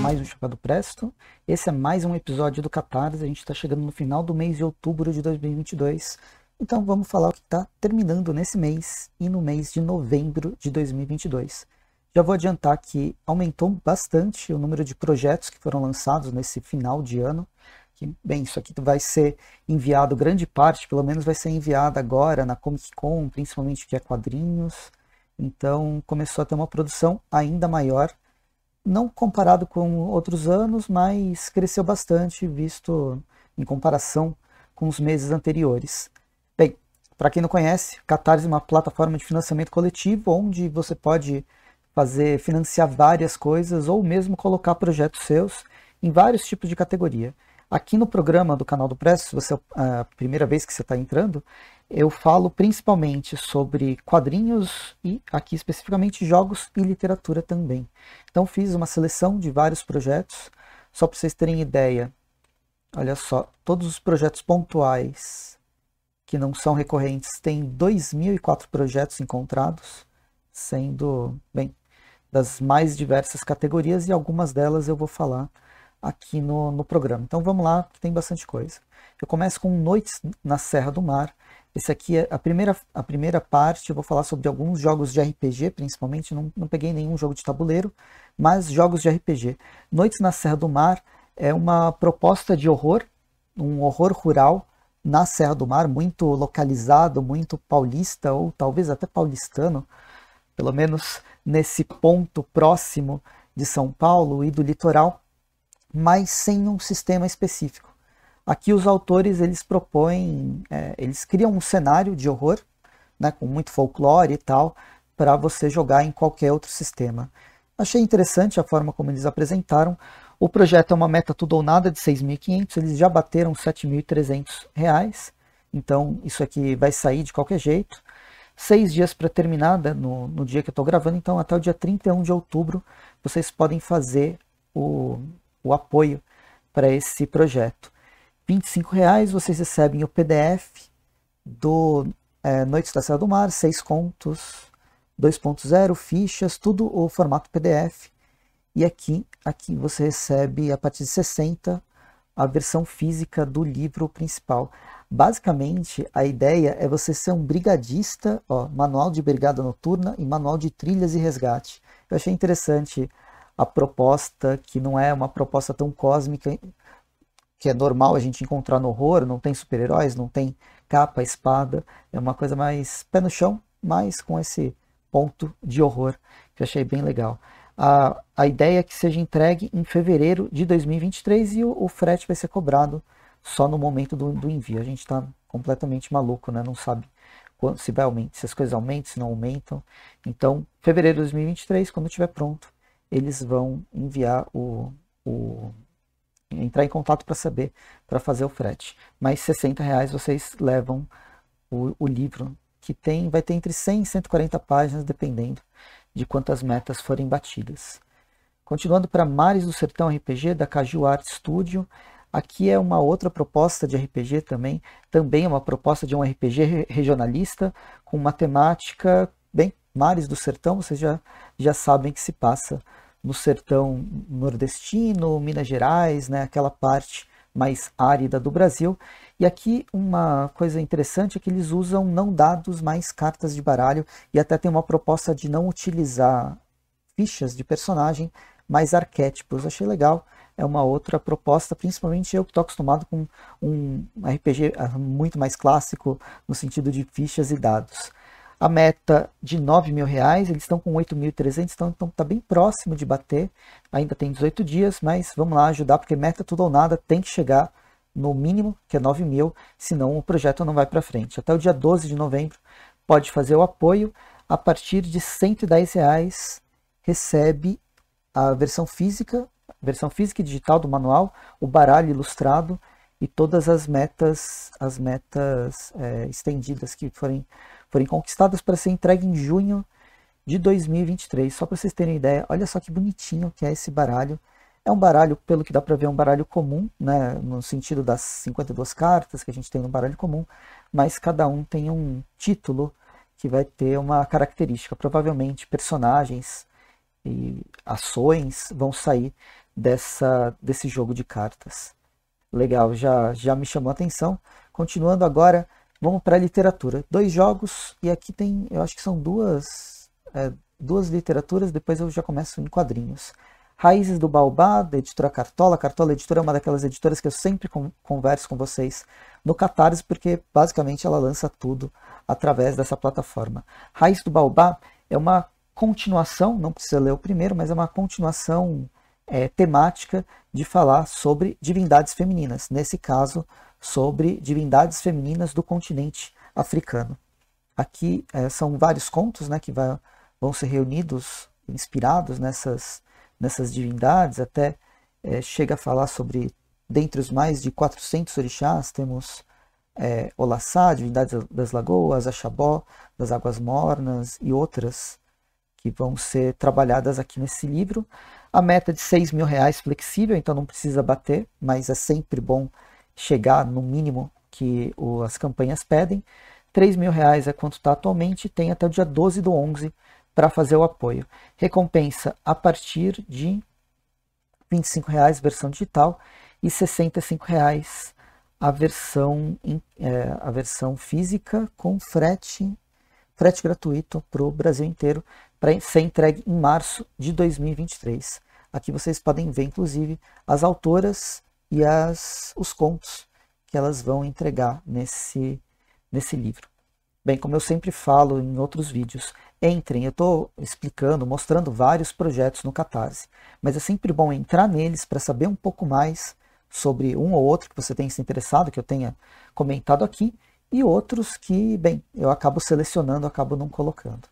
mais um Chapado Presto. Esse é mais um episódio do Catarse. A gente está chegando no final do mês de outubro de 2022. Então vamos falar o que está terminando nesse mês e no mês de novembro de 2022. Já vou adiantar que aumentou bastante o número de projetos que foram lançados nesse final de ano. Que, bem, isso aqui vai ser enviado, grande parte, pelo menos, vai ser enviado agora na Comic Con, principalmente que é quadrinhos. Então começou a ter uma produção ainda maior não comparado com outros anos, mas cresceu bastante, visto em comparação com os meses anteriores. Bem, para quem não conhece, Catarse é uma plataforma de financiamento coletivo onde você pode fazer financiar várias coisas ou mesmo colocar projetos seus em vários tipos de categoria. Aqui no programa do canal do Presto, se você é a primeira vez que você está entrando, eu falo principalmente sobre quadrinhos e aqui especificamente jogos e literatura também. Então fiz uma seleção de vários projetos, só para vocês terem ideia. Olha só, todos os projetos pontuais que não são recorrentes têm 2.004 projetos encontrados, sendo, bem, das mais diversas categorias e algumas delas eu vou falar aqui no, no programa. Então vamos lá, que tem bastante coisa. Eu começo com Noites na Serra do Mar. Esse aqui é a primeira, a primeira parte, eu vou falar sobre alguns jogos de RPG, principalmente, não, não peguei nenhum jogo de tabuleiro, mas jogos de RPG. Noites na Serra do Mar é uma proposta de horror, um horror rural na Serra do Mar, muito localizado, muito paulista, ou talvez até paulistano, pelo menos nesse ponto próximo de São Paulo e do litoral mas sem um sistema específico. Aqui os autores eles propõem, é, eles criam um cenário de horror, né, com muito folclore e tal, para você jogar em qualquer outro sistema. Achei interessante a forma como eles apresentaram. O projeto é uma meta tudo ou nada de 6.500, eles já bateram 7.300 reais, então isso aqui vai sair de qualquer jeito. Seis dias para terminar né, no, no dia que eu estou gravando, então até o dia 31 de outubro vocês podem fazer o, o apoio para esse projeto. R$ 25,00 vocês recebem o PDF do é, Noites da Serra do Mar, seis contos, 2.0, fichas, tudo o formato PDF. E aqui, aqui você recebe, a partir de 60, a versão física do livro principal. Basicamente, a ideia é você ser um brigadista, ó, manual de brigada noturna e manual de trilhas e resgate. Eu achei interessante a proposta que não é uma proposta tão cósmica que é normal a gente encontrar no horror, não tem super-heróis, não tem capa, espada, é uma coisa mais pé no chão, mas com esse ponto de horror que eu achei bem legal. A, a ideia é que seja entregue em fevereiro de 2023 e o, o frete vai ser cobrado só no momento do, do envio. A gente está completamente maluco, né? não sabe quando, se vai aumentar, se as coisas aumentam, se não aumentam. Então, fevereiro de 2023, quando estiver pronto, eles vão enviar o, o entrar em contato para saber, para fazer o frete. Mas 60 reais vocês levam o, o, livro, que tem, vai ter entre 100 e 140 páginas, dependendo de quantas metas forem batidas. Continuando para Mares do Sertão RPG, da Caju Art Studio, Aqui é uma outra proposta de RPG também, também é uma proposta de um RPG regionalista, com uma temática bem mares do sertão, vocês já, já sabem que se passa no sertão nordestino, Minas Gerais, né, aquela parte mais árida do Brasil. E aqui uma coisa interessante é que eles usam não dados mais cartas de baralho e até tem uma proposta de não utilizar fichas de personagem, mas arquétipos. Achei legal. É uma outra proposta, principalmente eu que estou acostumado com um RPG ah, muito mais clássico no sentido de fichas e dados a meta de 9 mil reais, eles estão com 8.300, então está então, bem próximo de bater, ainda tem 18 dias, mas vamos lá ajudar, porque meta tudo ou nada tem que chegar no mínimo, que é 9 mil, senão o projeto não vai para frente. Até o dia 12 de novembro pode fazer o apoio, a partir de 110 reais recebe a versão física, versão física e digital do manual, o baralho ilustrado e todas as metas, as metas é, estendidas que forem forem conquistadas para ser entregue em junho de 2023. Só para vocês terem ideia, olha só que bonitinho que é esse baralho. É um baralho, pelo que dá para ver, é um baralho comum, né, no sentido das 52 cartas que a gente tem no baralho comum, mas cada um tem um título que vai ter uma característica. Provavelmente personagens e ações vão sair dessa, desse jogo de cartas. Legal, já, já me chamou a atenção. Continuando agora Vamos para a literatura. Dois jogos, e aqui tem, eu acho que são duas, é, duas literaturas, depois eu já começo em quadrinhos. Raízes do Baobá, da editora Cartola. Cartola Editora é uma daquelas editoras que eu sempre converso com vocês no Catarse, porque basicamente ela lança tudo através dessa plataforma. Raiz do Baobá é uma continuação, não precisa ler o primeiro, mas é uma continuação é, temática de falar sobre divindades femininas. Nesse caso, sobre divindades femininas do continente africano. Aqui é, são vários contos né, que vai, vão ser reunidos, inspirados nessas, nessas divindades, até é, chega a falar sobre, dentre os mais de 400 orixás, temos é, eh, divindade das lagoas, Axabó, das águas mornas e outras que vão ser trabalhadas aqui nesse livro. A meta de 6 mil reais flexível, então não precisa bater, mas é sempre bom chegar no mínimo que o, as campanhas pedem. R$ mil reais é quanto está atualmente, tem até o dia 12 do 11 para fazer o apoio. Recompensa a partir de R$ reais versão digital e R$ 65,00 a versão, é, a versão física com frete, frete gratuito para o Brasil inteiro, para ser entregue em março de 2023. Aqui vocês podem ver, inclusive, as autoras e as, os contos que elas vão entregar nesse, nesse livro. Bem, como eu sempre falo em outros vídeos, entrem. Eu estou explicando, mostrando vários projetos no Catarse, mas é sempre bom entrar neles para saber um pouco mais sobre um ou outro que você tenha se interessado, que eu tenha comentado aqui, e outros que, bem, eu acabo selecionando, acabo não colocando.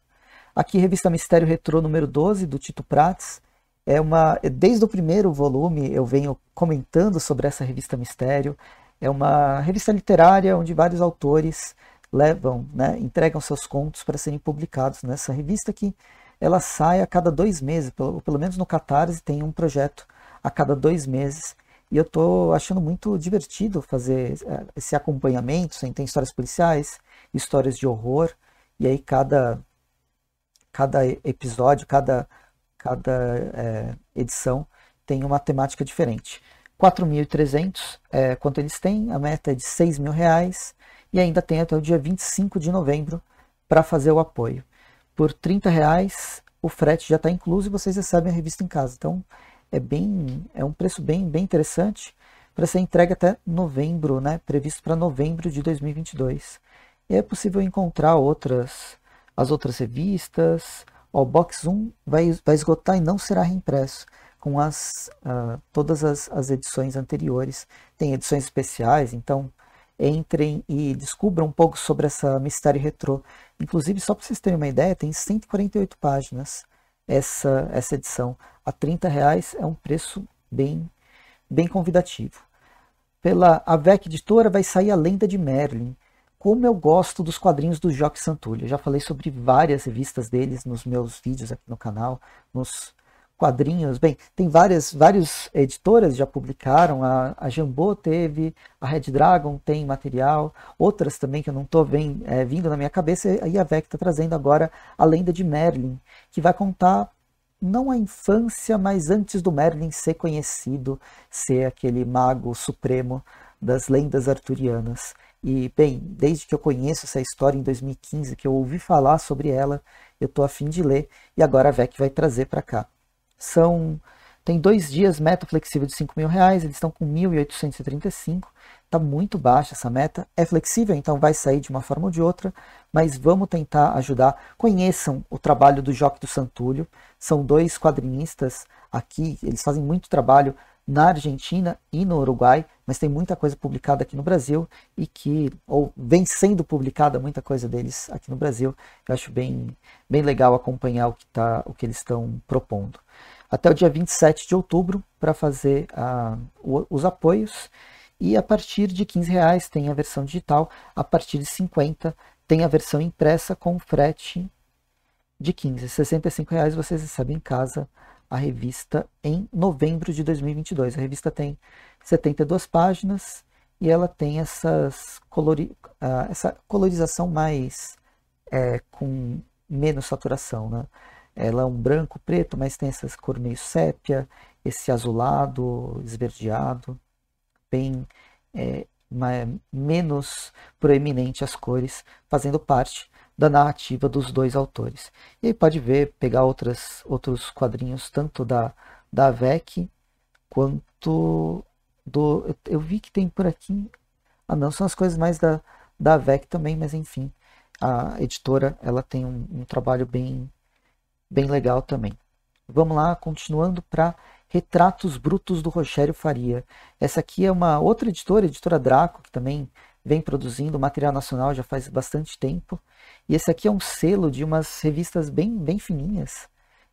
Aqui, Revista Mistério Retrô número 12, do Tito Prates, é uma, desde o primeiro volume eu venho comentando sobre essa revista Mistério. É uma revista literária onde vários autores levam, né, entregam seus contos para serem publicados nessa revista que ela sai a cada dois meses, pelo, pelo menos no Catarse tem um projeto a cada dois meses. E eu estou achando muito divertido fazer eh, esse acompanhamento. tem histórias policiais, histórias de horror, e aí cada, cada episódio, cada cada é, edição tem uma temática diferente. 4.300 é quanto eles têm, a meta é de 6 mil reais e ainda tem até o dia 25 de novembro para fazer o apoio. Por 30 reais o frete já está incluso e vocês recebem a revista em casa. Então é bem é um preço bem bem interessante para ser entregue até novembro, né? Previsto para novembro de 2022. E é possível encontrar outras as outras revistas, o box 1 vai, vai esgotar e não será reimpresso com as, uh, todas as, as edições anteriores. Tem edições especiais, então entrem e descubram um pouco sobre essa Mistério Retrô. Inclusive, só para vocês terem uma ideia, tem 148 páginas essa, essa edição. A 30 reais é um preço bem, bem convidativo. Pela AVEC Editora vai sair A Lenda de Merlin como eu gosto dos quadrinhos do Joque Santulli. Eu já falei sobre várias revistas deles nos meus vídeos aqui no canal, nos quadrinhos. Bem, tem várias, várias editoras já publicaram, a, a Jambô teve, a Red Dragon tem material, outras também que eu não estou é, vindo na minha cabeça, e a VEC está trazendo agora a lenda de Merlin, que vai contar não a infância, mas antes do Merlin ser conhecido, ser aquele mago supremo das lendas arturianas. E, bem, desde que eu conheço essa história em 2015, que eu ouvi falar sobre ela, eu estou afim de ler e agora a VEC vai trazer para cá. São. Tem dois dias, meta flexível de 5 mil reais, eles estão com 1.835, está muito baixa essa meta. É flexível, então vai sair de uma forma ou de outra, mas vamos tentar ajudar. Conheçam o trabalho do Joque do Santulho, são dois quadrinistas aqui, eles fazem muito trabalho na Argentina e no Uruguai, mas tem muita coisa publicada aqui no Brasil e que, ou vem sendo publicada muita coisa deles aqui no Brasil. Eu acho bem, bem legal acompanhar o que, tá, o que eles estão propondo. Até o dia 27 de outubro para fazer uh, os apoios e a partir de 15 reais tem a versão digital, a partir de 50 tem a versão impressa com frete de 15. 65 reais vocês recebem em casa a revista em novembro de 2022. A revista tem 72 páginas e ela tem essas colori uh, essa colorização mais é, com menos saturação, né? Ela é um branco preto, mas tem essas cor meio sépia, esse azulado, esverdeado, bem é, menos proeminente as cores fazendo parte da narrativa dos dois autores. E aí pode ver, pegar outras, outros quadrinhos, tanto da, da VEC quanto do. Eu, eu vi que tem por aqui. Ah, não, são as coisas mais da, da VEC também, mas enfim, a editora ela tem um, um trabalho bem, bem legal também. Vamos lá, continuando para Retratos Brutos do Rochério Faria. Essa aqui é uma outra editora, editora Draco, que também vem produzindo material nacional já faz bastante tempo. E esse aqui é um selo de umas revistas bem, bem fininhas.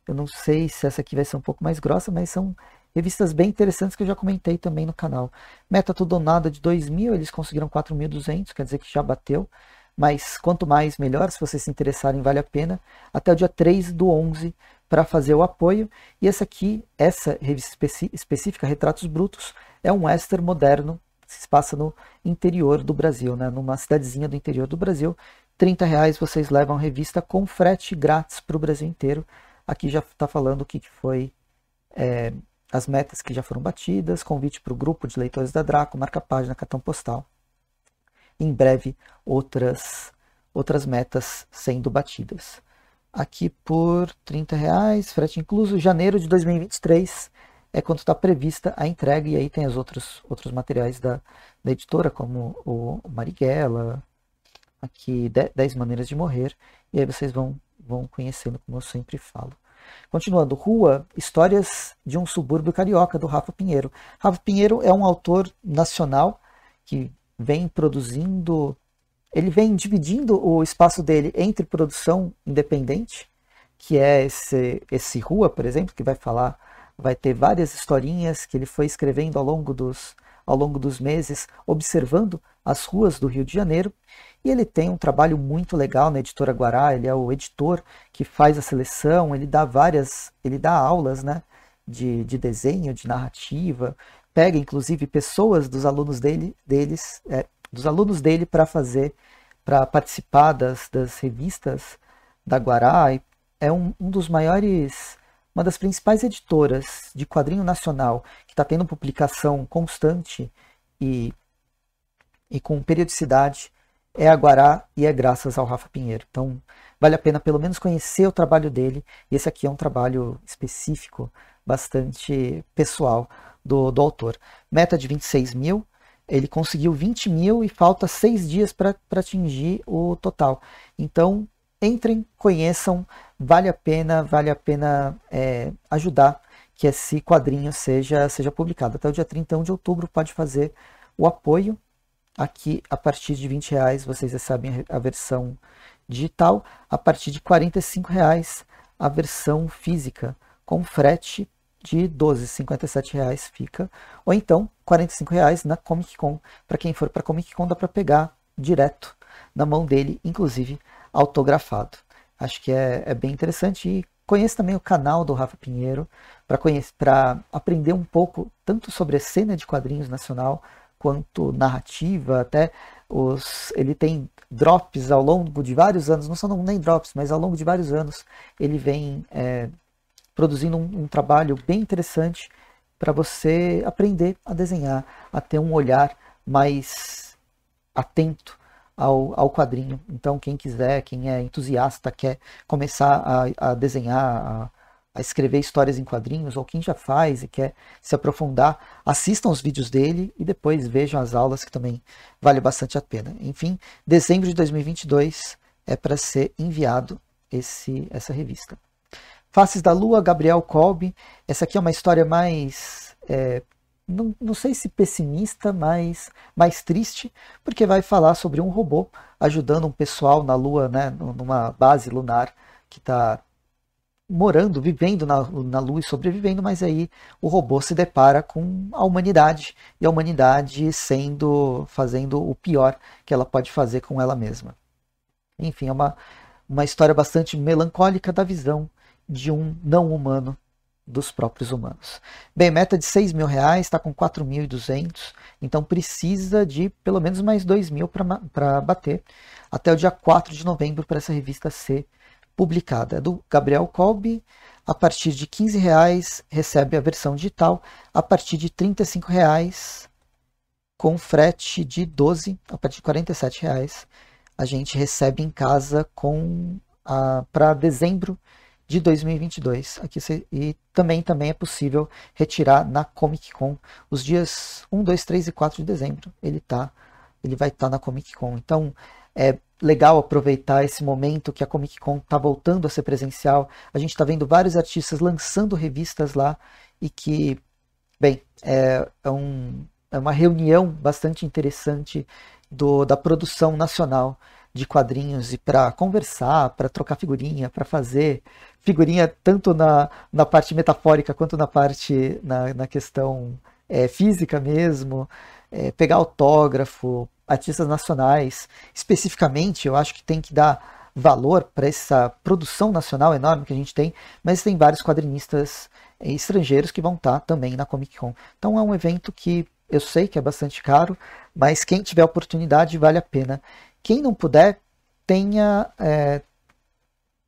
Eu não sei se essa aqui vai ser um pouco mais grossa, mas são revistas bem interessantes que eu já comentei também no canal. Meta tudo ou nada de 2.000, eles conseguiram 4.200, quer dizer que já bateu. Mas quanto mais, melhor. Se vocês se interessarem, vale a pena. Até o dia 3 do 11 para fazer o apoio. E essa aqui, essa revista específica, Retratos Brutos, é um western moderno se passa no interior do Brasil, né? numa cidadezinha do interior do Brasil. R$ reais vocês levam revista com frete grátis para o Brasil inteiro. Aqui já está falando o que, foi é, as metas que já foram batidas, convite para o grupo de leitores da Draco, marca página, cartão postal. Em breve, outras, outras metas sendo batidas. Aqui por R$ reais, frete incluso, janeiro de 2023 é quando está prevista a entrega, e aí tem os outros, outros materiais da, da editora, como o Marighella, aqui 10 Maneiras de Morrer, e aí vocês vão, vão conhecendo, como eu sempre falo. Continuando, Rua, Histórias de um Subúrbio Carioca, do Rafa Pinheiro. Rafa Pinheiro é um autor nacional que vem produzindo, ele vem dividindo o espaço dele entre produção independente, que é esse, esse Rua, por exemplo, que vai falar vai ter várias historinhas que ele foi escrevendo ao longo dos, ao longo dos meses, observando as ruas do Rio de Janeiro. E ele tem um trabalho muito legal na editora Guará, ele é o editor que faz a seleção, ele dá várias, ele dá aulas né, de, de desenho, de narrativa, pega inclusive pessoas dos alunos dele, deles, é, dos alunos dele para fazer, para participar das, das revistas da Guará. É um, um dos maiores uma das principais editoras de quadrinho nacional, que está tendo publicação constante e, e com periodicidade, é a Guará e é graças ao Rafa Pinheiro. Então, vale a pena pelo menos conhecer o trabalho dele. Esse aqui é um trabalho específico, bastante pessoal do, do autor. Meta de 26 mil, ele conseguiu 20 mil e falta seis dias para atingir o total. Então, entrem, conheçam, vale a pena, vale a pena é, ajudar que esse quadrinho seja, seja publicado. Até o dia 31 de outubro pode fazer o apoio. Aqui, a partir de 20 reais, vocês recebem a versão digital. A partir de 45 reais, a versão física, com frete de 12, 57 reais fica. Ou então, 45 reais na Comic Con. Para quem for para Comic Con, dá para pegar direto na mão dele, inclusive autografado. Acho que é, é bem interessante e conheça também o canal do Rafa Pinheiro para aprender um pouco tanto sobre a cena de quadrinhos nacional quanto narrativa, até os, ele tem drops ao longo de vários anos, não são nem drops, mas ao longo de vários anos ele vem é, produzindo um, um trabalho bem interessante para você aprender a desenhar, a ter um olhar mais atento ao, ao quadrinho. Então, quem quiser, quem é entusiasta, quer começar a, a desenhar, a, a escrever histórias em quadrinhos, ou quem já faz e quer se aprofundar, assistam os vídeos dele e depois vejam as aulas, que também vale bastante a pena. Enfim, dezembro de 2022 é para ser enviado esse, essa revista. Faces da Lua, Gabriel Kolbe. Essa aqui é uma história mais é, não, não sei se pessimista, mas mais triste, porque vai falar sobre um robô ajudando um pessoal na Lua, né, numa base lunar que está morando, vivendo na, na Lua e sobrevivendo, mas aí o robô se depara com a humanidade e a humanidade sendo fazendo o pior que ela pode fazer com ela mesma. Enfim, é uma, uma história bastante melancólica da visão de um não humano dos próprios humanos. Bem, meta de 6 mil reais, está com 4.200, então precisa de pelo menos mais 2 mil para bater até o dia 4 de novembro para essa revista ser publicada. É do Gabriel Kolbe, a partir de 15 reais recebe a versão digital, a partir de 35 reais com frete de 12, a partir de 47 reais a gente recebe em casa com para dezembro de 2022. Aqui cê, e também, também é possível retirar na Comic Con os dias 1, 2, 3 e 4 de dezembro. Ele tá, ele vai estar tá na Comic Con. Então, é legal aproveitar esse momento que a Comic Con está voltando a ser presencial. A gente está vendo vários artistas lançando revistas lá e que, bem, é, é, um, é uma reunião bastante interessante do, da produção nacional de quadrinhos e para conversar, para trocar figurinha, para fazer figurinha tanto na, na parte metafórica quanto na parte na, na questão é, física mesmo, é, pegar autógrafo, artistas nacionais. Especificamente, eu acho que tem que dar valor para essa produção nacional enorme que a gente tem, mas tem vários quadrinistas é, estrangeiros que vão estar tá também na Comic Con. Então é um evento que eu sei que é bastante caro, mas quem tiver oportunidade vale a pena. Quem não puder, tenha, é,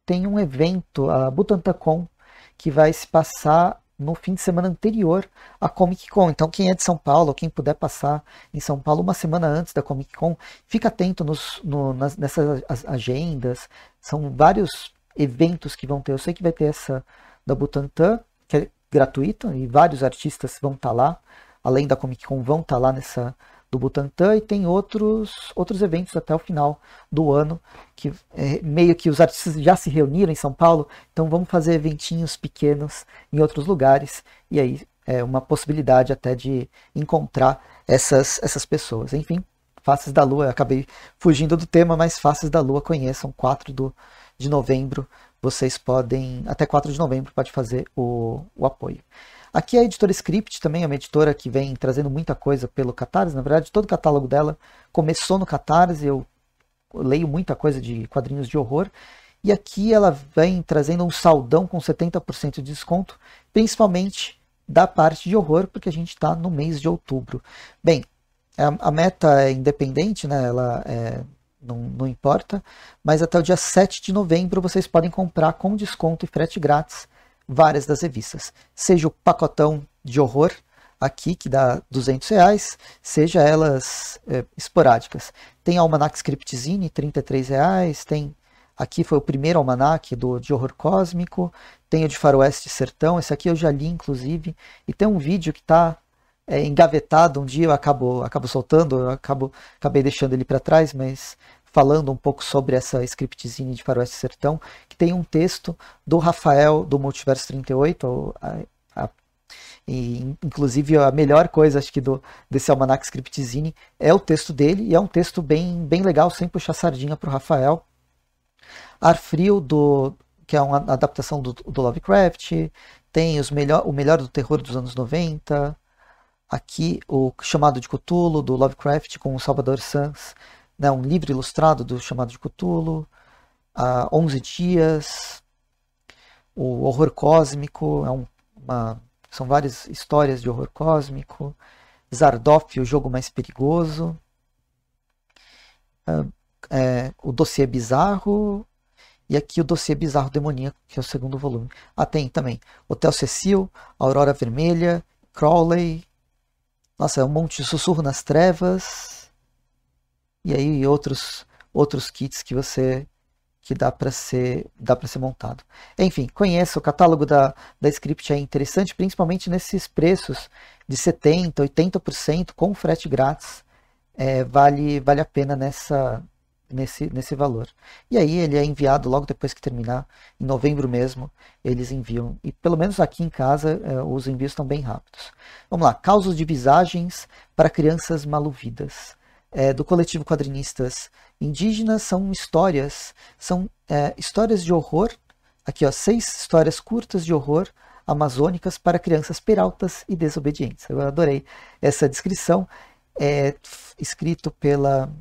tem um evento, a Butantacon, que vai se passar no fim de semana anterior à Comic Con. Então, quem é de São Paulo, quem puder passar em São Paulo uma semana antes da Comic Con, fica atento nos, no, nas, nessas agendas. São vários eventos que vão ter. Eu sei que vai ter essa da Butantan, que é gratuita, e vários artistas vão estar tá lá, além da Comic Con, vão estar tá lá nessa do Butantan e tem outros, outros eventos até o final do ano, que é, meio que os artistas já se reuniram em São Paulo, então vamos fazer eventinhos pequenos em outros lugares, e aí é uma possibilidade até de encontrar essas, essas pessoas. Enfim, Faces da Lua, eu acabei fugindo do tema, mas Faces da Lua conheçam, 4 do, de novembro, vocês podem, até 4 de novembro, pode fazer o, o apoio. Aqui a editora Script também é uma editora que vem trazendo muita coisa pelo Catarse. Na verdade, todo o catálogo dela começou no Catarse. Eu leio muita coisa de quadrinhos de horror. E aqui ela vem trazendo um saldão com 70% de desconto, principalmente da parte de horror, porque a gente está no mês de outubro. Bem, a, meta é independente, né? Ela é não, não, importa, mas até o dia 7 de novembro vocês podem comprar com desconto e frete grátis várias das revistas. Seja o pacotão de horror aqui, que dá 200 reais, seja elas é, esporádicas. Tem Almanac Scriptzine, 33 reais, tem... Aqui foi o primeiro almanac do, de horror cósmico, tem o de faroeste sertão, esse aqui eu já li inclusive, e tem um vídeo que está é, engavetado, um dia eu acabo, acabo soltando, eu acabo, acabei deixando ele para trás, mas falando um pouco sobre essa scriptzine de Faroeste Sertão, que tem um texto do Rafael do Multiverso 38, a, a, e, inclusive a melhor coisa acho que do, desse almanac scriptzine é o texto dele, e é um texto bem, bem legal, sem puxar sardinha para o Rafael. Ar Frio, do, que é uma adaptação do, do Lovecraft, tem os melhor, o melhor do terror dos anos 90, aqui o chamado de Cthulhu do Lovecraft com o Salvador Sanz né, um livro ilustrado do chamado de Cthulhu, 11 Dias, o Horror Cósmico, é um, uma, são várias histórias de horror cósmico, Zardoff, o jogo mais perigoso, uh, é, o Dossiê Bizarro, e aqui o Dossiê Bizarro Demoníaco, que é o segundo volume. Ah, tem também Hotel Cecil, Aurora Vermelha, Crowley, nossa, é um monte de Sussurro nas Trevas, e aí outros outros kits que você que dá para ser dá para ser montado. Enfim, conheça o catálogo da, da Script é interessante, principalmente nesses preços de 70, 80% com frete grátis. É, vale vale a pena nessa nesse nesse valor. E aí ele é enviado logo depois que terminar, em novembro mesmo, eles enviam. E pelo menos aqui em casa, é, os envios estão bem rápidos. Vamos lá, causos de visagens para crianças maluvidas é, do coletivo Quadrinistas Indígenas são histórias, são é, histórias de horror, aqui ó, seis histórias curtas de horror amazônicas para crianças peraltas e desobedientes. Eu adorei essa descrição, é escrito pela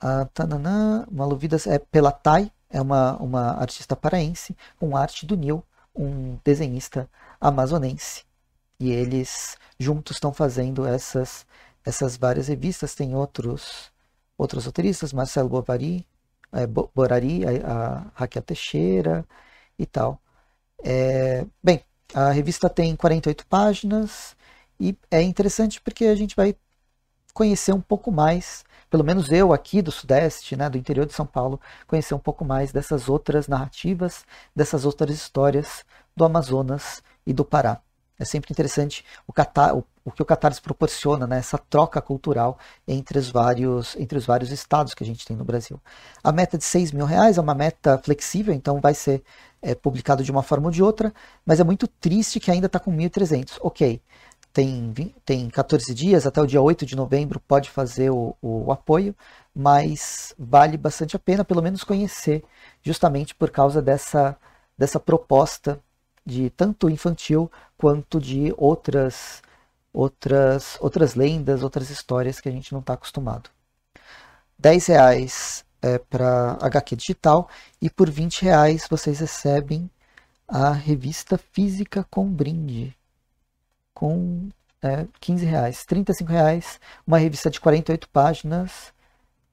a Tananã, Maluvidas, é pela Tai, é uma, uma artista paraense, com arte do Nil, um desenhista amazonense. E eles juntos estão fazendo essas essas várias revistas têm outros outros roteiristas, Marcelo Bovary, é, eh, Borari, a, a, Raquel Teixeira e tal. É, bem, a revista tem 48 páginas e é interessante porque a gente vai conhecer um pouco mais, pelo menos eu aqui do Sudeste, né, do interior de São Paulo, conhecer um pouco mais dessas outras narrativas, dessas outras histórias do Amazonas e do Pará. É sempre interessante o, catá o, o que o Catarse proporciona, né, essa troca cultural entre os, vários, entre os vários estados que a gente tem no Brasil. A meta de 6 mil reais é uma meta flexível, então vai ser é, publicado de uma forma ou de outra, mas é muito triste que ainda está com 1.300. Ok, tem, tem 14 dias, até o dia 8 de novembro pode fazer o, o apoio, mas vale bastante a pena pelo menos conhecer, justamente por causa dessa, dessa proposta de tanto infantil quanto de outras outras, outras lendas, outras histórias que a gente não está acostumado. 10 reais é para HQ digital e por 20 reais vocês recebem a revista física com brinde. Com é, 15 reais, 35 reais, uma revista de 48 páginas.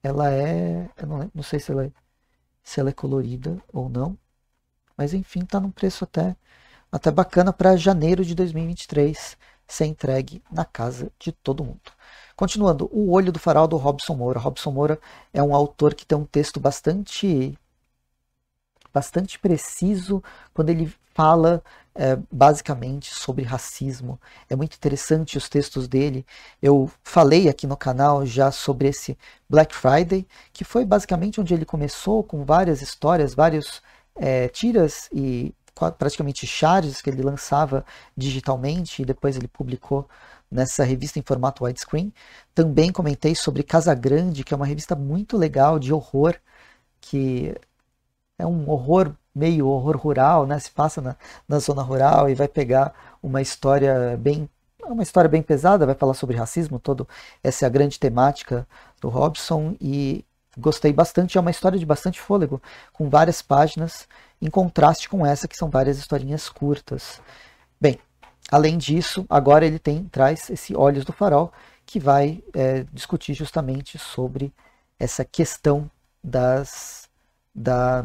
Ela é, eu não, não sei se ela é, se ela é colorida ou não, mas enfim, está num preço até até bacana para janeiro de 2023 ser entregue na casa de todo mundo. Continuando, O Olho do faraó do Robson Moura. Robson Moura é um autor que tem um texto bastante bastante preciso quando ele fala é, basicamente sobre racismo. É muito interessante os textos dele. Eu falei aqui no canal já sobre esse Black Friday, que foi basicamente onde ele começou com várias histórias, vários é, tiras e praticamente charges que ele lançava digitalmente e depois ele publicou nessa revista em formato widescreen. Também comentei sobre Casa Grande, que é uma revista muito legal de horror, que é um horror meio horror rural, né? Se passa na, na zona rural e vai pegar uma história bem é uma história bem pesada, vai falar sobre racismo, todo essa é a grande temática do Robson e gostei bastante. É uma história de bastante fôlego, com várias páginas, em contraste com essa, que são várias historinhas curtas. Bem, além disso, agora ele tem traz esse Olhos do Farol, que vai é, discutir justamente sobre essa questão das, da,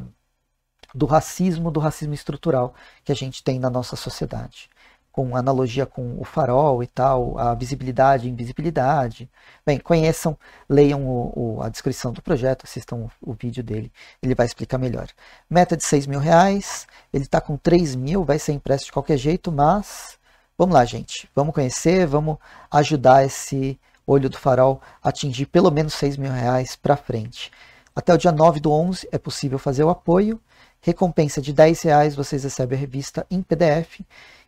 do racismo, do racismo estrutural que a gente tem na nossa sociedade com analogia com o farol e tal, a visibilidade e invisibilidade. Bem, conheçam, leiam o, o, a descrição do projeto, assistam o, o, vídeo dele, ele vai explicar melhor. Meta de 6 mil reais, ele está com 3 mil, vai ser impresso de qualquer jeito, mas vamos lá, gente, vamos conhecer, vamos ajudar esse olho do farol a atingir pelo menos 6 mil reais para frente. Até o dia 9 do 11 é possível fazer o apoio, recompensa de 10 reais, vocês recebem a revista em PDF,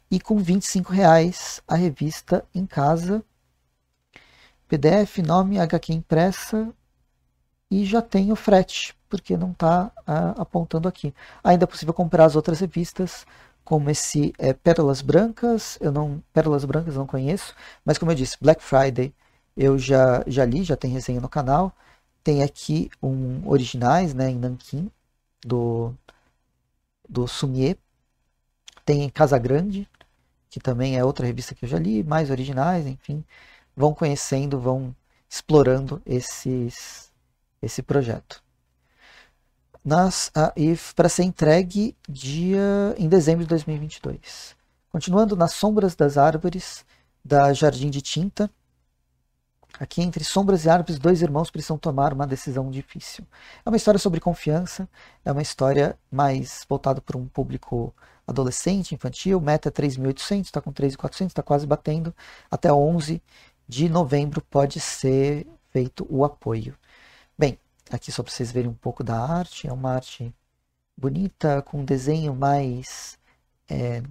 e com R$ reais a revista em casa. PDF, nome, HQ impressa. E já tem o frete, porque não está ah, apontando aqui. Ainda é possível comprar as outras revistas, como esse é, Pérolas Brancas. Eu não. Pérolas Brancas não conheço. Mas como eu disse, Black Friday eu já, já li, já tem resenha no canal. Tem aqui um originais, né, em Nanquim, do, do Sumier. Tem Casa Grande, que também é outra revista que eu já li, mais originais, enfim. Vão conhecendo, vão explorando esses, esse projeto. Nas, ah, e para ser entregue dia em dezembro de 2022. Continuando nas sombras das árvores da Jardim de Tinta. Aqui entre sombras e árvores, dois irmãos precisam tomar uma decisão difícil. É uma história sobre confiança, é uma história mais voltada para um público adolescente, infantil, meta 3.800, é está com 3.400, está quase batendo. Até 11 de novembro pode ser feito o apoio. Bem, aqui só para vocês verem um pouco da arte, é uma arte bonita, com um desenho mais, é,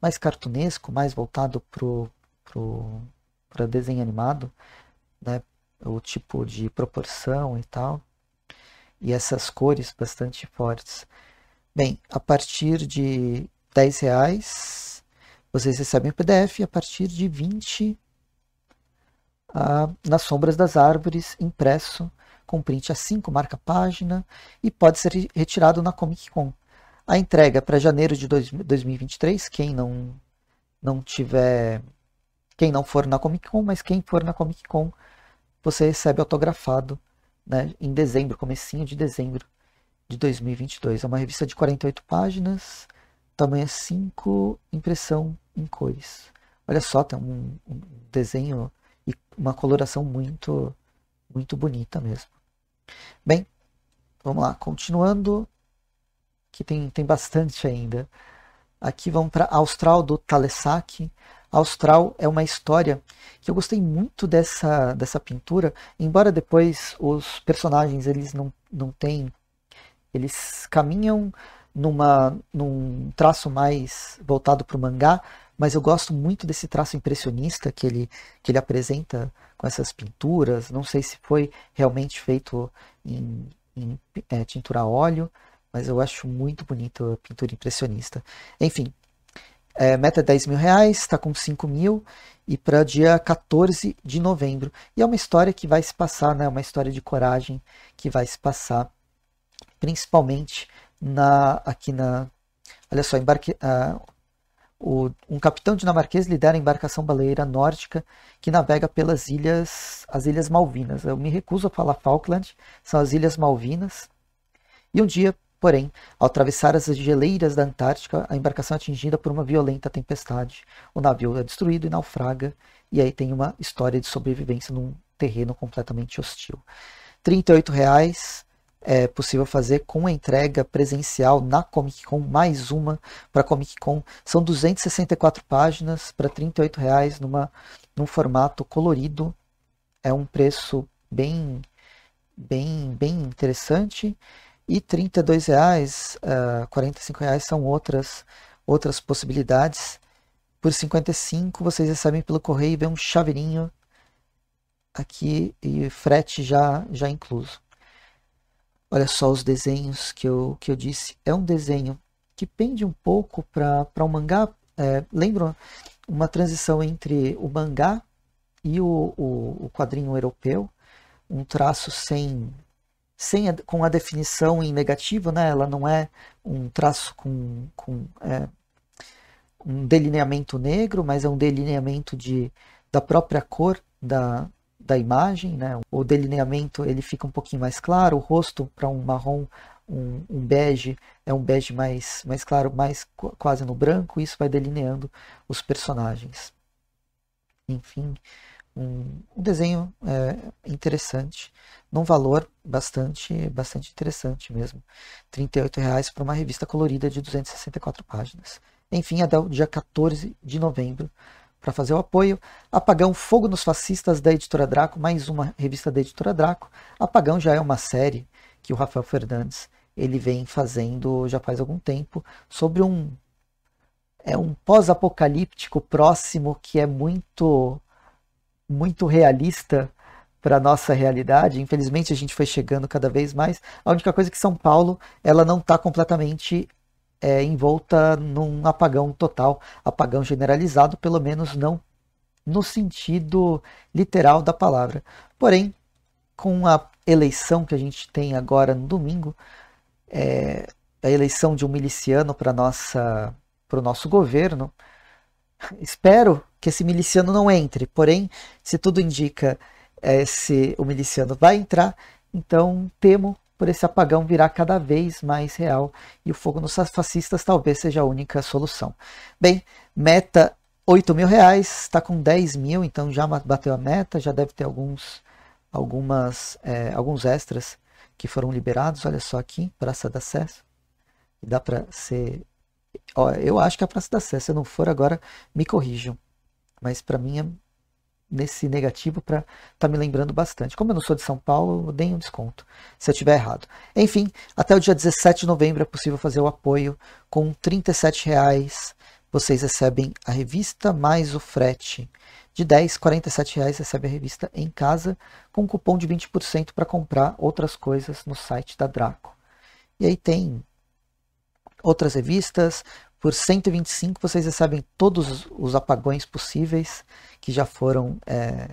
mais cartunesco, mais voltado para pro, pro desenho animado, né? o tipo de proporção e tal. E essas cores bastante fortes. Bem, a partir de 10 reais vocês recebem o PDF, a partir de 20 ah, nas sombras das árvores, impresso, com print A5, marca página, e pode ser retirado na Comic Con. A entrega é para janeiro de dois, 2023, quem não, não tiver. Quem não for na Comic Con, mas quem for na Comic Con, você recebe autografado né, em dezembro, comecinho de dezembro de 2022. É uma revista de 48 páginas, tamanho 5, impressão em cores. Olha só, tem um, um desenho e uma coloração muito, muito bonita mesmo. Bem, vamos lá, continuando, que tem, tem bastante ainda. Aqui vamos para Austral do Talesak. Austral é uma história que eu gostei muito dessa, dessa pintura, embora depois os personagens eles não, não tenham eles caminham numa, num traço mais voltado para o mangá, mas eu gosto muito desse traço impressionista que ele, que ele apresenta com essas pinturas. Não sei se foi realmente feito em, em é, tintura a óleo, mas eu acho muito bonito a pintura impressionista. Enfim, é, meta é 10 mil reais, está com 5 mil e para dia 14 de novembro. E é uma história que vai se passar, né? É uma história de coragem que vai se passar principalmente na, aqui na. Olha só, embarque, ah, o, um capitão dinamarquês lidera a embarcação baleeira nórdica que navega pelas ilhas, as Ilhas Malvinas. Eu me recuso a falar Falkland, são as Ilhas Malvinas. E um dia, porém, ao atravessar as geleiras da Antártica, a embarcação é atingida por uma violenta tempestade. O navio é destruído e naufraga, e aí tem uma história de sobrevivência num terreno completamente hostil. R$ 38 reais é possível fazer com a entrega presencial na Comic Con, mais uma para Comic Con. São 264 páginas para R$ reais numa num formato colorido. É um preço bem bem bem interessante e 32 reais, uh, ah, 45 reais são outras outras possibilidades. Por 55 vocês recebem pelo correio vem um chaveirinho aqui e frete já já incluso. Olha só os desenhos que eu, que eu disse. É um desenho que pende um pouco para um mangá. É, lembra uma transição entre o mangá e o, o, o quadrinho europeu? Um traço sem sem a, com a definição em negativo, né? ela não é um traço com, com é, um delineamento negro, mas é um delineamento de, da própria cor da, da imagem, né? O delineamento ele fica um pouquinho mais claro, o rosto para um marrom, um, um, bege é um bege mais, mais claro, mais quase no branco, isso vai delineando os personagens. Enfim, um, um desenho é, interessante, num valor bastante, bastante interessante mesmo. R$ 38,00 para uma revista colorida de 264 páginas. Enfim, até o dia 14 de novembro para fazer o apoio. Apagão Fogo nos Fascistas da Editora Draco, mais uma revista da Editora Draco. Apagão já é uma série que o Rafael Fernandes ele vem fazendo já faz algum tempo sobre um é um pós-apocalíptico próximo que é muito muito realista para nossa realidade. Infelizmente a gente foi chegando cada vez mais. A única coisa é que São Paulo ela não está completamente é, envolta num apagão total, apagão generalizado, pelo menos não no sentido literal da palavra. Porém, com a eleição que a gente tem agora no domingo, é, a eleição de um miliciano para o nosso governo, espero que esse miliciano não entre. Porém, se tudo indica é, se o miliciano vai entrar, então temo por esse apagão virar cada vez mais real e o fogo nos fascistas talvez seja a única solução. Bem, meta 8 mil reais, está com 10 mil, então já bateu a meta, já deve ter alguns, algumas, é, alguns extras que foram liberados. Olha só aqui, Praça da Acesso. Dá para ser. Ó, eu acho que é a Praça da Sé. Se não for agora, me corrijam. Mas para mim é nesse negativo para tá me lembrando bastante. Como eu não sou de São Paulo, eu dei um desconto, se eu estiver errado. Enfim, até o dia 17 de novembro é possível fazer o apoio com R$ 37,00. Vocês recebem a revista mais o frete. De R$ 10, R$ recebe a revista em casa com um cupom de 20% para comprar outras coisas no site da Draco. E aí tem outras revistas, por 125 vocês recebem todos os apagões possíveis que já foram, é,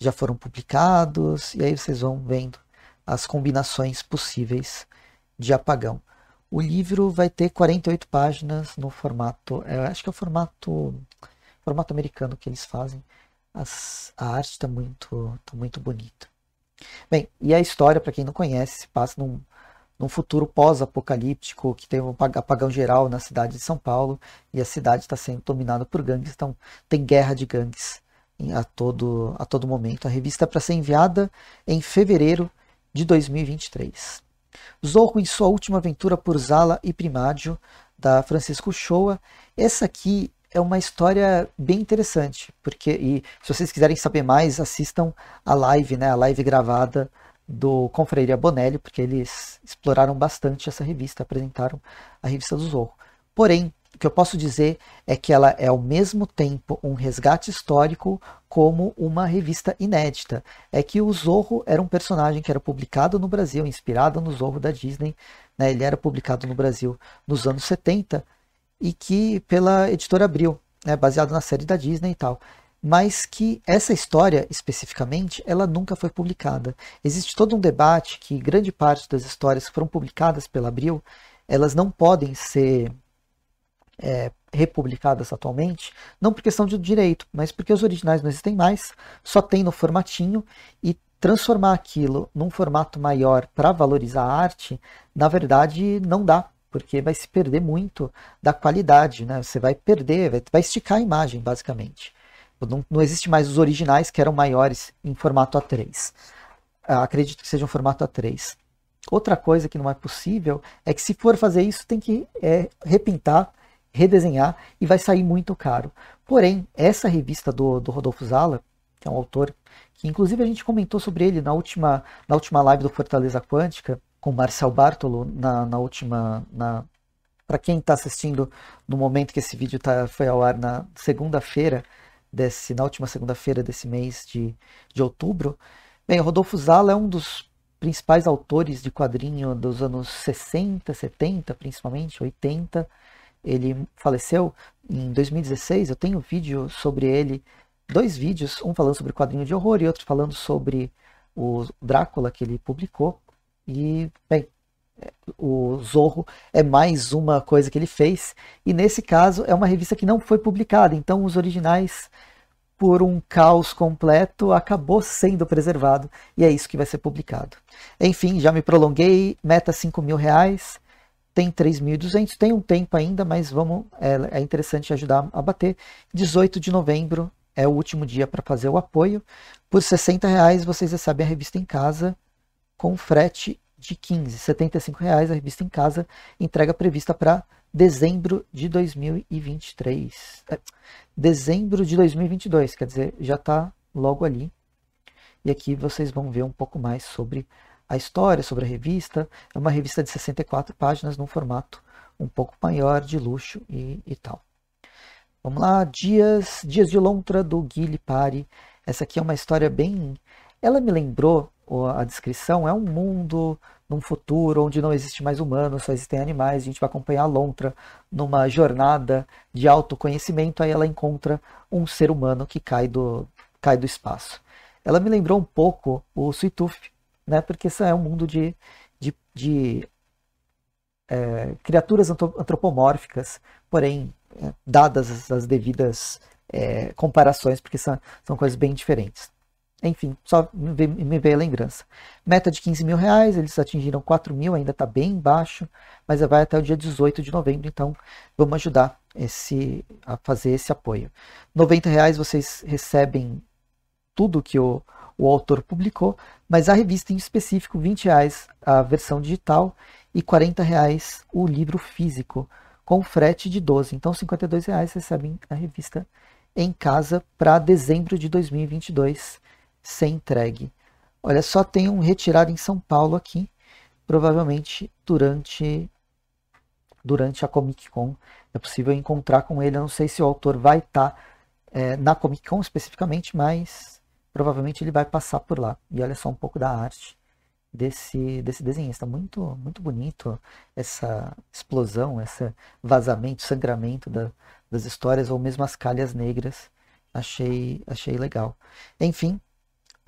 já foram publicados, e aí vocês vão vendo as combinações possíveis de apagão. O livro vai ter 48 páginas no formato, é, acho que é o formato, formato americano que eles fazem. As, a arte está muito, tá muito bonita. Bem, e a história, para quem não conhece, passa num num futuro pós-apocalíptico, que tem um apagão geral na cidade de São Paulo, e a cidade está sendo dominada por gangues, então tem guerra de gangues a todo, a todo momento. A revista é para ser enviada em fevereiro de 2023. Zorro em sua última aventura por Zala e Primádio, da Francisco Shoa. Essa aqui é uma história bem interessante, porque e se vocês quiserem saber mais, assistam a live, né, a live gravada do Confreiria Bonelli, porque eles exploraram bastante essa revista, apresentaram a revista do Zorro. Porém, o que eu posso dizer é que ela é ao mesmo tempo um resgate histórico como uma revista inédita. É que o Zorro era um personagem que era publicado no Brasil, inspirado no Zorro da Disney. Né? Ele era publicado no Brasil nos anos 70 e que pela editora Abril, né? baseado na série da Disney e tal mas que essa história especificamente ela nunca foi publicada. Existe todo um debate que grande parte das histórias que foram publicadas pela Abril elas não podem ser é, republicadas atualmente, não por questão de direito, mas porque os originais não existem mais, só tem no formatinho e transformar aquilo num formato maior para valorizar a arte, na verdade não dá, porque vai se perder muito da qualidade, né? Você vai perder, vai esticar a imagem, basicamente. Tipo, não, não existe mais os originais que eram maiores em formato A3. Ah, acredito que seja um formato A3. Outra coisa que não é possível é que se for fazer isso, tem que é, repintar, redesenhar e vai sair muito caro. Porém, essa revista do, do Rodolfo Zala, que é um autor que inclusive a gente comentou sobre ele na última, na última live do Fortaleza Quântica, com Marcel Bartolo, na, na última. Na, para quem está assistindo no momento que esse vídeo tá, foi ao ar na segunda-feira, desse, na última segunda-feira desse mês de, de outubro. Bem, o Rodolfo Zala é um dos principais autores de quadrinho dos anos 60, 70, principalmente, 80. Ele faleceu em 2016. Eu tenho vídeo sobre ele, dois vídeos, um falando sobre quadrinho de horror e outro falando sobre o Drácula que ele publicou. E, bem, o Zorro é mais uma coisa que ele fez, e nesse caso é uma revista que não foi publicada, então os originais, por um caos completo, acabou sendo preservado, e é isso que vai ser publicado. Enfim, já me prolonguei, meta 5 mil reais, tem 3.200, tem um tempo ainda, mas vamos, é, é interessante ajudar a bater. 18 de novembro é o último dia para fazer o apoio. Por 60 reais vocês recebem a revista em casa, com frete de 15, 75 reais. A revista em casa, entrega prevista para dezembro de 2023. É, dezembro de 2022, quer dizer, já está logo ali. E aqui vocês vão ver um pouco mais sobre a história, sobre a revista. É uma revista de 64 páginas num formato um pouco maior, de luxo e, e tal. Vamos lá, Dias, Dias de Lontra, do Guilherme Pari. Essa aqui é uma história bem... Ela me lembrou a descrição é um mundo num futuro onde não existe mais humanos, só existem animais. A gente vai acompanhar a Lontra numa jornada de autoconhecimento. Aí ela encontra um ser humano que cai do, cai do espaço. Ela me lembrou um pouco o Suituf, né? porque isso é um mundo de, de, de é, criaturas antropomórficas, porém é, dadas as, devidas é, comparações, porque são, são coisas bem diferentes. Enfim, só me veio a lembrança. Meta de 15 mil reais, eles atingiram 4 mil, ainda está bem baixo, mas vai até o dia 18 de novembro, então vamos ajudar esse, a fazer esse apoio. 90 reais vocês recebem tudo que o, o autor publicou, mas a revista em específico, 20 reais a versão digital e 40 reais o livro físico, com frete de 12. Então, 52 reais recebem a revista em casa para dezembro de 2022 ser entregue. Olha, só tem um retirado em São Paulo aqui, provavelmente durante durante a Comic Con. É possível encontrar com ele. Eu não sei se o autor vai estar tá, é, na Comic Con especificamente, mas provavelmente ele vai passar por lá. E olha só um pouco da arte desse, desse desenhista. Muito, muito bonito essa explosão, esse vazamento, sangramento da, das histórias, ou mesmo as calhas negras. Achei, achei legal. Enfim,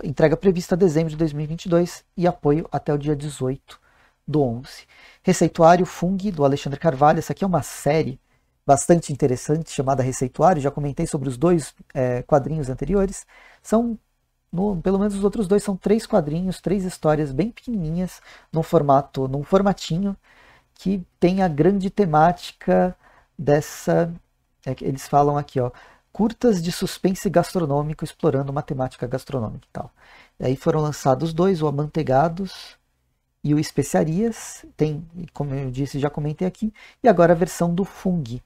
Entrega prevista a dezembro de 2022 e apoio até o dia 18 do 11. Receituário Fung, do Alexandre Carvalho. Essa aqui é uma série bastante interessante chamada Receituário. Já comentei sobre os dois é, quadrinhos anteriores. São, no, pelo menos os outros dois, são três quadrinhos, três histórias bem pequenininhas, num formato, num formatinho que tem a grande temática dessa. É, eles falam aqui, ó curtas de suspense gastronômico explorando matemática gastronômica e tal. Aí foram lançados dois, o Amantegados e o Especiarias, tem, como eu disse, já comentei aqui, e agora a versão do Fung.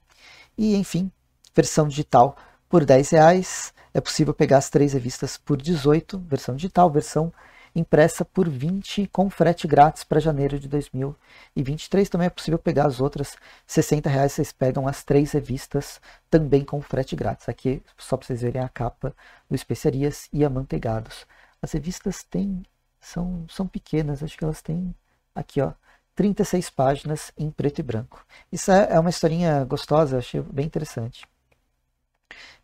E enfim, versão digital por 10 reais, é possível pegar as três revistas por 18, versão digital, versão impressa por 20 com frete grátis para janeiro de 2023. Também é possível pegar as outras. 60 reais vocês pegam as três revistas também com frete grátis. Aqui, só para vocês verem a capa do Especiarias e Amanteigados. As revistas têm são, são pequenas, acho que elas têm aqui, ó, 36 páginas em preto e branco. Isso é, é uma historinha gostosa, achei bem interessante.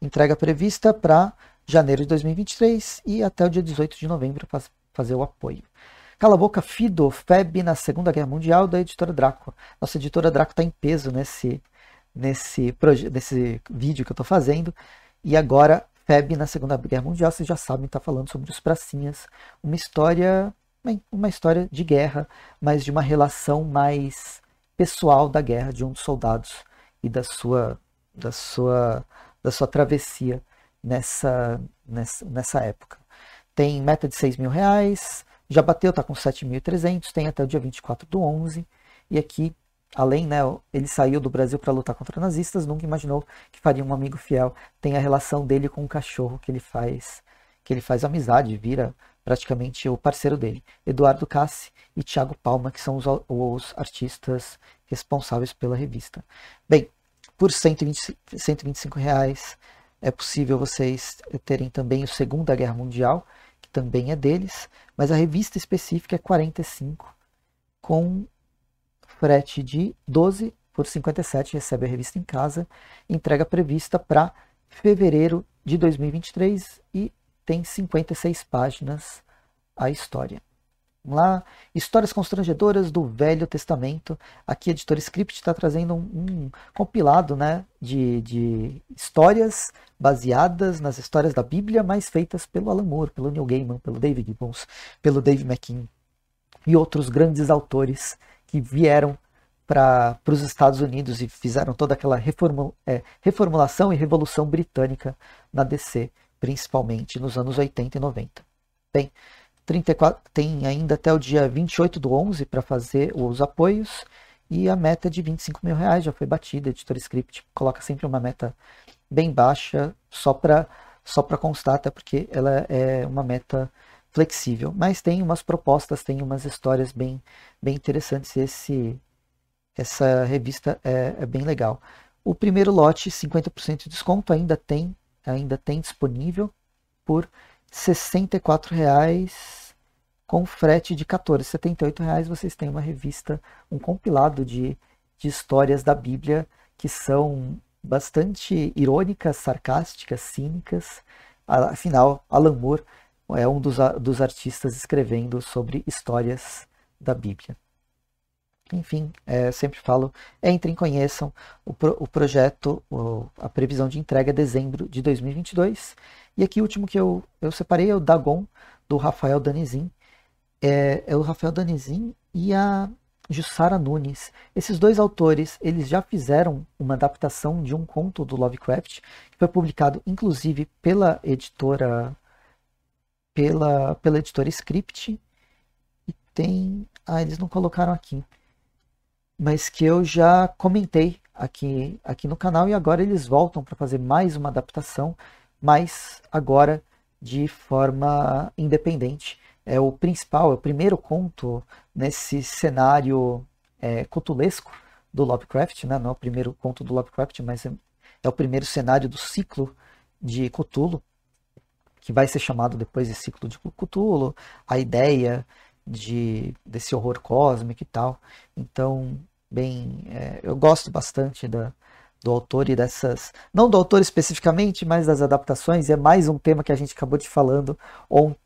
Entrega prevista para janeiro de 2023 e até o dia 18 de novembro fazer o apoio. Cala a Boca Fido, FEB na Segunda Guerra Mundial, da editora Draco. Nossa editora Draco está em peso nesse, nesse, nesse vídeo que eu estou fazendo. E agora, FEB na Segunda Guerra Mundial, vocês já sabem, está falando sobre os pracinhas. Uma história, bem, uma história de guerra, mas de uma relação mais pessoal da guerra, de um dos soldados e da sua, da sua, da sua travessia nessa, nessa, nessa época tem meta de 6 mil reais, já bateu, está com 7.300, tem até o dia 24 do 11. E aqui, além, né, ele saiu do Brasil para lutar contra nazistas, nunca imaginou que faria um amigo fiel. Tem a relação dele com o cachorro que ele faz, que ele faz amizade, vira praticamente o parceiro dele. Eduardo Cassi e Thiago Palma, que são os, os artistas responsáveis pela revista. Bem, por 120, 125 reais é possível vocês terem também o Segunda Guerra Mundial, também é deles, mas a revista específica é 45 com frete de 12 por 57, recebe a revista em casa, entrega prevista para fevereiro de 2023 e tem 56 páginas a história. Vamos lá. Histórias constrangedoras do Velho Testamento. Aqui a editora Script está trazendo um, um, compilado né, de, de, histórias baseadas nas histórias da Bíblia, mas feitas pelo Alan Moore, pelo Neil Gaiman, pelo David Gibbons, pelo Dave McKean e outros grandes autores que vieram para os Estados Unidos e fizeram toda aquela é, reformulação e revolução britânica na DC, principalmente nos anos 80 e 90. Bem, 34, tem ainda até o dia 28 do 11 para fazer os apoios e a meta é de 25 mil reais já foi batida. Editor Script coloca sempre uma meta bem baixa, só para só para constar, até porque ela é uma meta flexível. Mas tem umas propostas, tem umas histórias bem, bem interessantes. Esse, essa revista é, é bem legal. O primeiro lote, 50% de desconto, ainda tem, ainda tem disponível por R$ 64 reais com frete de 14, 78 reais vocês têm uma revista, um compilado de, de histórias da Bíblia que são bastante irônicas, sarcásticas, cínicas. Afinal, Alan Moore é um dos, dos artistas escrevendo sobre histórias da Bíblia. Enfim, é, sempre falo, entrem, conheçam o, pro, o projeto, o, a previsão de entrega é dezembro de 2022. E aqui o último que eu, eu separei é o Dagon, do Rafael Danizin. É, é o Rafael Danizin e a Jussara Nunes. Esses dois autores, eles já fizeram uma adaptação de um conto do Lovecraft, que foi publicado inclusive pela editora pela, pela editora Script. E tem, ah, eles não colocaram aqui. Mas que eu já comentei aqui aqui no canal e agora eles voltam para fazer mais uma adaptação mas agora de forma independente. É o principal, é o primeiro conto nesse cenário é, cotulesco do Lovecraft, né? não é o primeiro conto do Lovecraft, mas é, é o primeiro cenário do ciclo de Cthulhu, que vai ser chamado depois de ciclo de Cthulhu, a ideia de desse horror cósmico e tal. Então, bem, é, eu gosto bastante da, do autor e dessas, não do autor especificamente, mas das adaptações, é mais um tema que a gente acabou de falando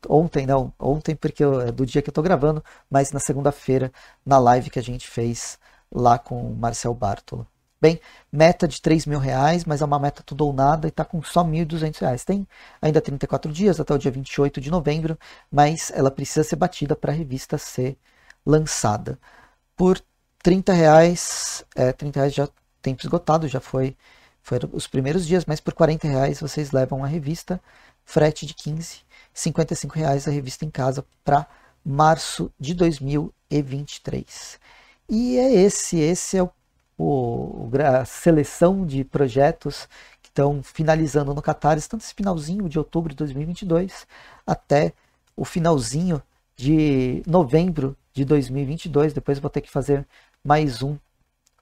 ontem, não, ontem porque eu, é do dia que eu estou gravando, mas na segunda-feira, na live que a gente fez lá com o Marcel Bartolo. Bem, meta de 3 mil reais, mas é uma meta tudo ou nada e está com só 1.200 reais. Tem ainda 34 dias, até o dia 28 de novembro, mas ela precisa ser batida para a revista ser lançada. Por 30 reais, é, 30 reais já tempo esgotado, já foi foram os primeiros dias, mas por 40 reais vocês levam a revista, frete de 15, 55 reais a revista em casa para março de 2023. E é esse, esse é o, o, a seleção de projetos que estão finalizando no Catarse, tanto esse finalzinho de outubro de 2022 até o finalzinho de novembro de 2022. Depois vou ter que fazer mais um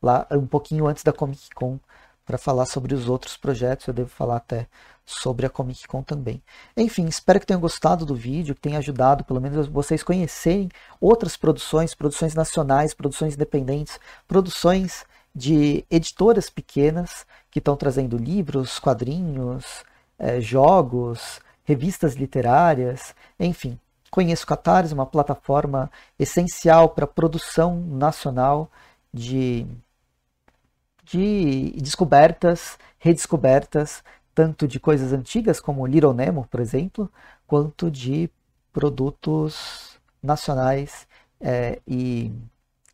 lá um pouquinho antes da Comic Con para falar sobre os outros projetos. Eu devo falar até sobre a Comic Con também. Enfim, espero que tenham gostado do vídeo, que tenha ajudado pelo menos vocês conhecerem outras produções, produções nacionais, produções independentes, produções de editoras pequenas que estão trazendo livros, quadrinhos, eh, jogos, revistas literárias, enfim. Conheço o Catarse, uma plataforma essencial para a produção nacional de de descobertas, redescobertas, tanto de coisas antigas como Little Nemo, por exemplo, quanto de produtos nacionais é, e,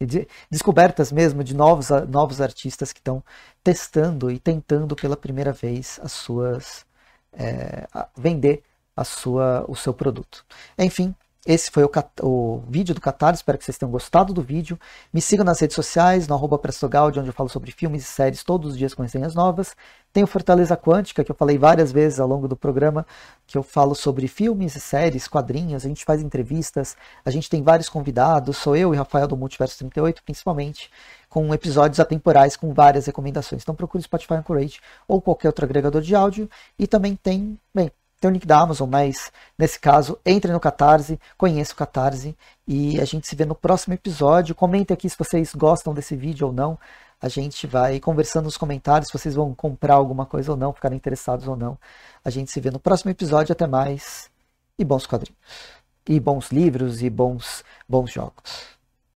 de, descobertas mesmo de novos, novos artistas que estão testando e tentando pela primeira vez as suas é, vender a sua, o seu produto. Enfim, esse foi o, o, vídeo do Catar, espero que vocês tenham gostado do vídeo. Me sigam nas redes sociais, no arroba onde eu falo sobre filmes e séries todos os dias com resenhas novas. Tenho Fortaleza Quântica, que eu falei várias vezes ao longo do programa, que eu falo sobre filmes e séries, quadrinhos, a gente faz entrevistas, a gente tem vários convidados, sou eu e Rafael do Multiverso 38, principalmente, com episódios atemporais com várias recomendações. Então procure Spotify Anchorage ou qualquer outro agregador de áudio. E também tem, bem, tem o link da Amazon, mas nesse caso, entre no Catarse, conheça o Catarse e a gente se vê no próximo episódio. comente aqui se vocês gostam desse vídeo ou não. A gente vai conversando nos comentários se vocês vão comprar alguma coisa ou não, ficarem interessados ou não. A gente se vê no próximo episódio. Até mais e bons quadrinhos. E bons livros e bons, bons jogos.